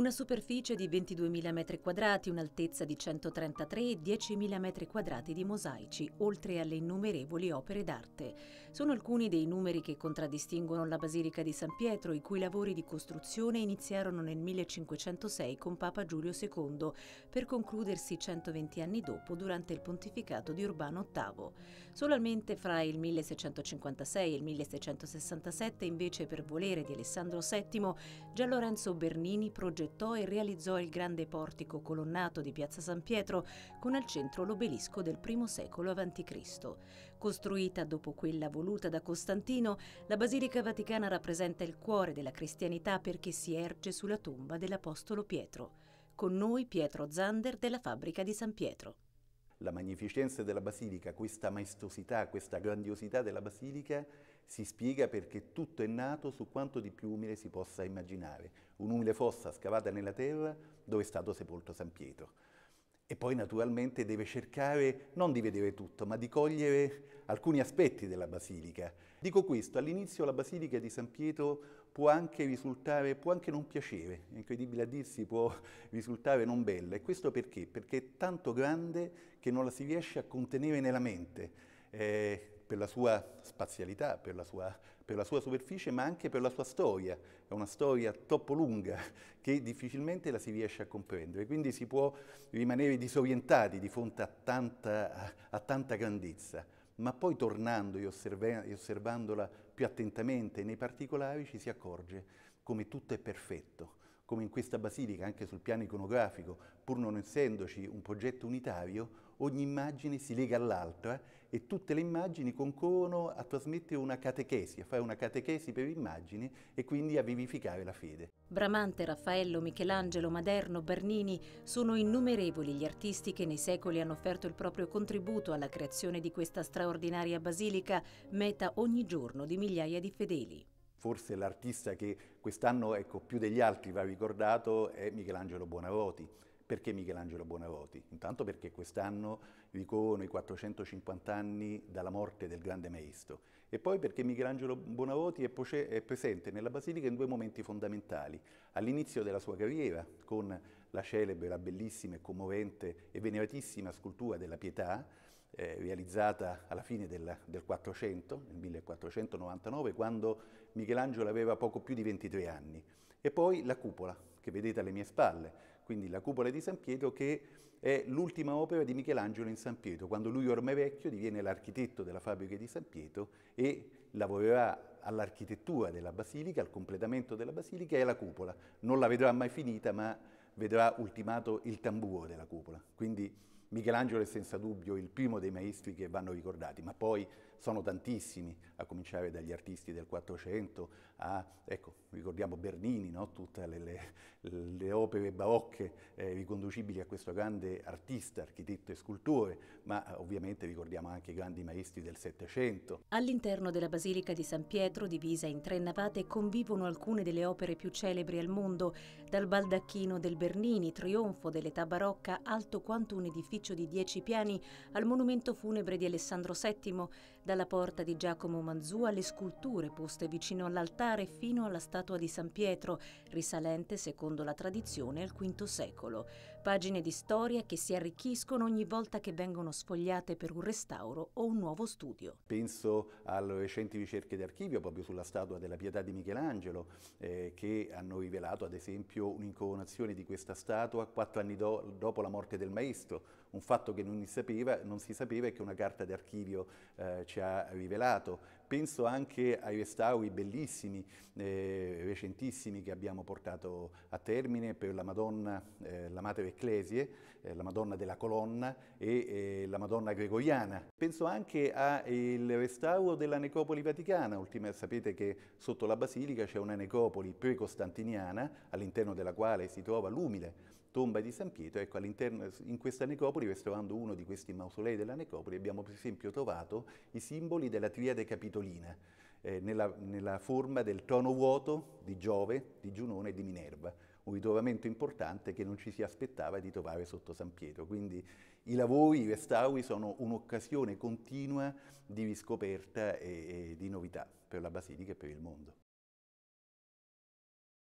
Una superficie di 22.000 m2, un'altezza di 133 e 10.000 m2 di mosaici, oltre alle innumerevoli opere d'arte. Sono alcuni dei numeri che contraddistinguono la Basilica di San Pietro, i cui lavori di costruzione iniziarono nel 1506 con Papa Giulio II, per concludersi 120 anni dopo durante il pontificato di Urbano VIII. Solamente fra il 1656 e il 1667, invece, per volere di Alessandro VII, già Lorenzo Bernini progettò progettò e realizzò il grande portico colonnato di Piazza San Pietro con al centro l'obelisco del I secolo a.C. Costruita dopo quella voluta da Costantino, la Basilica Vaticana rappresenta il cuore della cristianità perché si erge sulla tomba dell'Apostolo Pietro. Con noi Pietro Zander della fabbrica di San Pietro la magnificenza della basilica, questa maestosità, questa grandiosità della basilica si spiega perché tutto è nato su quanto di più umile si possa immaginare, un'umile fossa scavata nella terra dove è stato sepolto San Pietro. E poi naturalmente deve cercare non di vedere tutto, ma di cogliere alcuni aspetti della basilica. Dico questo, all'inizio la basilica di San Pietro può anche risultare, può anche non piacere, è incredibile a dirsi, può risultare non bella. E questo perché? Perché è tanto grande che non la si riesce a contenere nella mente. Eh, per la sua spazialità, per la sua, per la sua, superficie, ma anche per la sua storia. È una storia troppo lunga che difficilmente la si riesce a comprendere, quindi si può rimanere disorientati di fronte a tanta, a tanta grandezza, ma poi tornando e osservandola più attentamente nei particolari ci si accorge come tutto è perfetto come in questa basilica, anche sul piano iconografico, pur non essendoci un progetto unitario, ogni immagine si lega all'altra e tutte le immagini concorrono a trasmettere una catechesi, a fare una catechesi per immagini e quindi a vivificare la fede. Bramante, Raffaello, Michelangelo, Maderno, Bernini sono innumerevoli gli artisti che nei secoli hanno offerto il proprio contributo alla creazione di questa straordinaria basilica, meta ogni giorno di migliaia di fedeli forse l'artista che quest'anno ecco, più degli altri va ricordato è Michelangelo Buonavoti. Perché Michelangelo Buonavoti? Intanto perché quest'anno ricono i 450 anni dalla morte del grande maestro e poi perché Michelangelo Buonavoti è, è presente nella Basilica in due momenti fondamentali. All'inizio della sua carriera, con la celebre, la bellissima e commovente e veneratissima scultura della Pietà, eh, realizzata alla fine del, del 400, nel 1499, quando Michelangelo aveva poco più di 23 anni, e poi la cupola che vedete alle mie spalle, quindi la cupola di San Pietro che è l'ultima opera di Michelangelo in San Pietro, quando lui ormai vecchio diviene l'architetto della fabbrica di San Pietro e lavorerà all'architettura della basilica, al completamento della basilica e alla cupola. Non la vedrà mai finita, ma vedrà ultimato il tamburo della cupola. Quindi Michelangelo è senza dubbio il primo dei maestri che vanno ricordati, ma poi sono tantissimi, a cominciare dagli artisti del Quattrocento, a, ecco, ricordiamo Bernini, no? tutte le, le, le, opere barocche eh, riconducibili a questo grande artista, architetto e scultore, ma ovviamente ricordiamo anche i grandi maestri del Settecento. All'interno della Basilica di San Pietro, divisa in tre navate, convivono alcune delle opere più celebri al mondo, dal baldacchino del Bernini, trionfo dell'età barocca, alto quanto un edificio edificio di dieci piani al monumento funebre di Alessandro VII, dalla porta di Giacomo Manzù alle sculture poste vicino all'altare fino alla statua di San Pietro, risalente secondo la tradizione al V secolo. Pagine di storia che si arricchiscono ogni volta che vengono sfogliate per un restauro o un nuovo studio. Penso alle recenti ricerche d'archivio proprio sulla statua della Pietà di Michelangelo, eh, che hanno rivelato ad esempio un'incoronazione di questa statua quattro anni do dopo la morte del maestro, un fatto che non, sapeva, non si sapeva e che una carta d'archivio eh, ci ha rivelato, penso anche ai restauri bellissimi, eh, recentissimi che abbiamo portato a termine per la Madonna, eh, la Mater Ecclesie, eh, la Madonna della Colonna e eh, la Madonna Gregoriana. Penso anche al restauro della necropoli vaticana, ultima, sapete che sotto la basilica c'è una necropoli pre-costantiniana all'interno della quale si trova l'umile tomba di San Pietro, ecco in questa necropoli, restaurando uno di questi mausolei della necropoli, abbiamo per esempio trovato i simboli della triade capitolina cartolina, eh, nella, nella, forma del tono vuoto di Giove, di Giunone e di Minerva, un ritrovamento importante che non ci si aspettava di trovare sotto San Pietro. Quindi i lavori, i restauri sono un'occasione continua di riscoperta e, e di novità per la Basilica e per il mondo.